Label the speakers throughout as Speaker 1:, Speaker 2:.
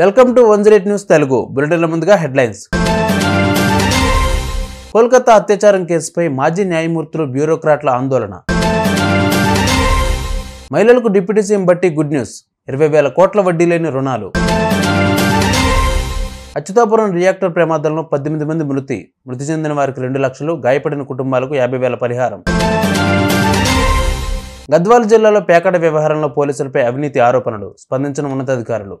Speaker 1: welcome to one news Telugu బులెటిన్ల ముందుగా headlines Kolkata అత్యాచారం కేసుపై మాజీ న్యాయమూర్తులు బ్యూరోక్రాట్ల ఆందోళన మహిళలకు deputy CM Bhatti good news ఇరవై వేల కోట్ల వడ్డీ లేని రుణాలు అచ్యుతాపురం రియాక్టర్ ప్రమాదంలో పద్దెనిమిది మంది మృతి మృతి చెందిన వారికి రెండు లక్షలు గాయపడిన కుటుంబాలకు యాభై వేల పరిహారం గద్వాల జిల్లాలో పేకాట వ్యవహారంలో పోలీసులపై అవినీతి ఆరోపణలు స్పందించిన ఉన్నతాధికారులు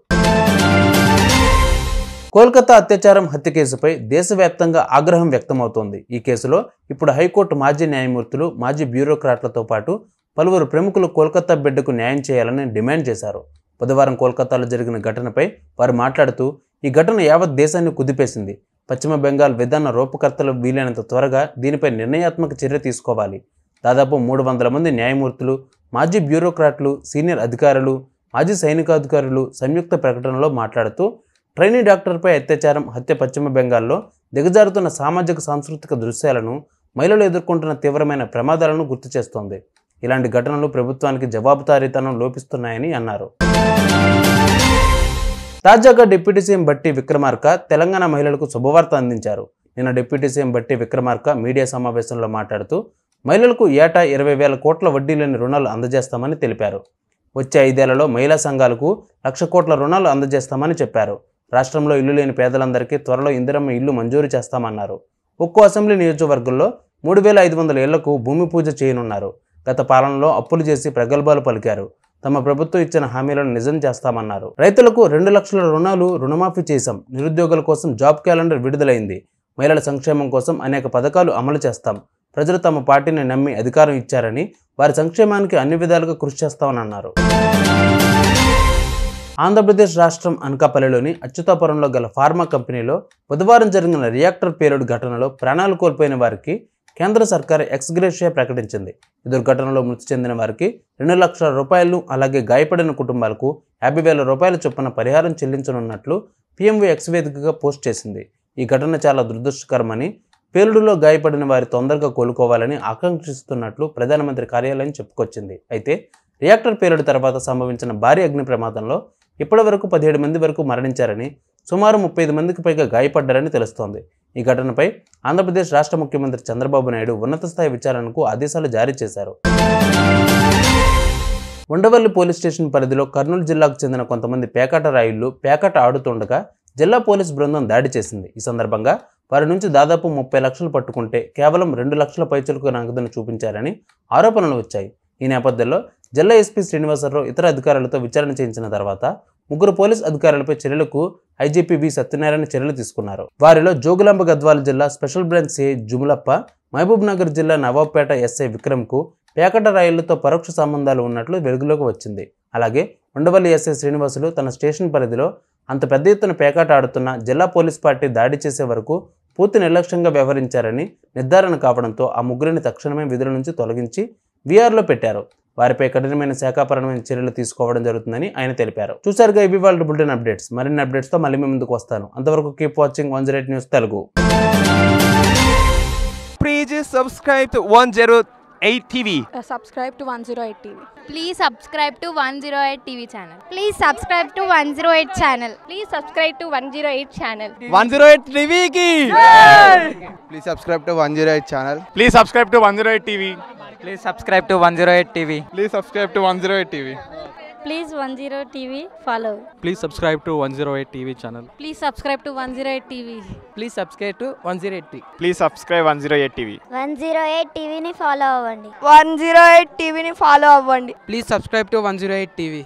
Speaker 1: కోల్కతా అత్యాచారం హత్య కేసుపై దేశవ్యాప్తంగా ఆగ్రహం వ్యక్తమవుతోంది ఈ కేసులో ఇప్పుడు హైకోర్టు మాజీ న్యాయమూర్తులు మాజీ బ్యూరోక్రాట్లతో పాటు పలువురు ప్రముఖులు కోల్కతా బిడ్డకు న్యాయం చేయాలని డిమాండ్ చేశారు బుధవారం కోల్కతాలో జరిగిన ఘటనపై వారు మాట్లాడుతూ ఈ ఘటన యావత్ దేశాన్ని కుదిపేసింది పశ్చిమ బెంగాల్ విధాన రూపకర్తలు వీలైనంత త్వరగా దీనిపై నిర్ణయాత్మక చర్య తీసుకోవాలి దాదాపు మూడు వందల మంది న్యాయమూర్తులు మాజీ బ్యూరోక్రాట్లు సీనియర్ అధికారులు మాజీ సైనికాధికారులు సంయుక్త ప్రకటనలో మాట్లాడుతూ ట్రైనీ డాక్టర్పై అత్యాచారం హత్య పశ్చిమ బెంగాల్లో దిగజారుతున్న సామాజిక సాంస్కృతిక దృశ్యాలను మహిళలు ఎదుర్కొంటున్న తీవ్రమైన ప్రమాదాలను గుర్తు చేస్తోంది ఇలాంటి ఘటనలు ప్రభుత్వానికి జవాబుదారీతనం లోపిస్తున్నాయని అన్నారు తాజాగా డిప్యూటీ సీఎం బట్టి విక్రమార్క తెలంగాణ మహిళలకు శుభవార్త అందించారు నిన్న డిప్యూటీ సీఎం బట్టి విక్రమార్క మీడియా సమావేశంలో మాట్లాడుతూ మహిళలకు ఏటా ఇరవై వేల కోట్ల వడ్డీ లేని రుణాలు అందజేస్తామని తెలిపారు వచ్చే ఐదేళ్లలో మహిళా సంఘాలకు లక్ష కోట్ల రుణాలు అందజేస్తామని చెప్పారు రాష్ట్రంలో ఇల్లు లేని పేదలందరికీ త్వరలో ఇందిరమ్మ ఇల్లు మంజూరు చేస్తామన్నారు ఒక్కో అసెంబ్లీ నియోజకవర్గంలో మూడు వేల ఐదు వందల ఏళ్లకు భూమి పూజ చేయనున్నారు గత పాలనలో అప్పులు చేసి ప్రగల్భాలు పలికారు తమ ప్రభుత్వం ఇచ్చిన హామీలను నిజం చేస్తామన్నారు రైతులకు రెండు లక్షల రుణాలు రుణమాఫీ చేశాం నిరుద్యోగుల కోసం జాబ్ క్యాలెండర్ విడుదలైంది మహిళల సంక్షేమం కోసం అనేక పథకాలు అమలు చేస్తాం ప్రజలు తమ పార్టీని నమ్మి అధికారం ఇచ్చారని వారి సంక్షేమానికి అన్ని విధాలుగా కృషి చేస్తామని అన్నారు ఆంధ్రప్రదేశ్ రాష్ట్రం అనకాపల్లిలోని అచ్యుతాపురంలో గల ఫార్మా కంపెనీలో బుధవారం జరిగిన రియాక్టర్ పేలుడు ఘటనలో ప్రాణాలు కోల్పోయిన వారికి కేంద్ర సర్కార్ ఎక్స్గ్రేషియా ప్రకటించింది ఈ దుర్ఘటనలో మృతి చెందిన వారికి రెండు లక్షల రూపాయలు అలాగే గాయపడిన కుటుంబాలకు యాభై వేల రూపాయల చొప్పున పరిహారం చెల్లించనున్నట్లు పిఎంవి ఎక్స్ వేదికగా పోస్ట్ చేసింది ఈ ఘటన చాలా దురదృష్టకరమని పేలుడులో గాయపడిన వారి తొందరగా కోలుకోవాలని ఆకాంక్షిస్తున్నట్లు ప్రధానమంత్రి కార్యాలయం చెప్పుకొచ్చింది అయితే రియాక్టర్ పేలుడు తర్వాత సంభవించిన భారీ అగ్ని ప్రమాదంలో ఇప్పటి వరకు పదిహేడు మంది వరకు మరణించారని సుమారు ముప్పై ఐదు మందికి పైగా గాయపడ్డారని తెలుస్తోంది ఈ ఘటనపై ఆంధ్రప్రదేశ్ రాష్ట్ర ముఖ్యమంత్రి చంద్రబాబు నాయుడు ఉన్నత స్థాయి విచారణకు ఆదేశాలు జారీ చేశారు ఉండవల్లి పోలీస్ స్టేషన్ పరిధిలో కర్నూలు జిల్లాకు చెందిన కొంతమంది పేకాట రాయుళ్లు పేకాట ఆడుతుండగా జిల్లా పోలీస్ బృందం దాడి చేసింది ఈ సందర్భంగా వారి నుంచి దాదాపు ముప్పై లక్షలు పట్టుకుంటే కేవలం రెండు లక్షల పైచలకు నగదును చూపించారని ఆరోపణలు వచ్చాయి ఈ నేపథ్యంలో జిల్లా ఎస్పీ శ్రీనివాసరావు ఇతర అధికారులతో విచారణ చేయించిన తర్వాత ముగ్గురు పోలీస్ అధికారులపై చర్యలకు ఐజీపీ బి సత్యనారాయణ చర్యలు తీసుకున్నారు వారిలో జోగులాంబ గద్వాల జిల్లా special branch CI Jumulappa Mahabubnagar జిల్లా నవాబ్పేట ఎస్ఐ విక్రమ్కు పేకట రైళ్లతో పరోక్ష సంబంధాలు ఉన్నట్లు వెలుగులోకి వచ్చింది అలాగే ఉండవల్లి ఎస్ఐ శ్రీనివాసులు తన స్టేషన్ పరిధిలో అంత పెద్ద ఎత్తున పేకాట ఆడుతున్న జిల్లా పోలీస్ పార్టీ దాడి చేసే వరకు పూర్తి నిర్లక్ష్యంగా వ్యవహరించారని నిర్ధారణ కావడంతో ఆ ముగ్గురిని తక్షణమే విధుల నుంచి తొలగించి వీఆర్లో పెట్టారు వారిపై కఠినమైన శాఖాపరమైన చర్యలు తీసుకోవడం జరుగుతుందని ఆయన తెలిపారు చూశారుగా ఇవి వాళ్ళు బుల్టెన్ అప్డేట్స్ మరిన్ని అప్డేట్స్తో మళ్ళీ మీ ముందుకు వస్తాను అంతవరకు keep watching one zero news Telugu please subscribe one zero eight TV subscribe to one zero eight TV please subscribe to one zero eight TV channel please subscribe to one zero eight channel please subscribe to one zero eight channel one zero eight టీవీకి please subscribe to one zero eight channel please subscribe to one zero eight TV please subscribe to one zero eight TV please subscribe to one zero eight TV please one zero TV follow please subscribe to one zero eight TV channel please subscribe to one zero eight TV please subscribe to one zero eight TV please subscribe one zero eight TV one zero eight టీవీని follow అవ్వండి one zero eight టీవీని follow అవ్వండి please subscribe to one zero eight TV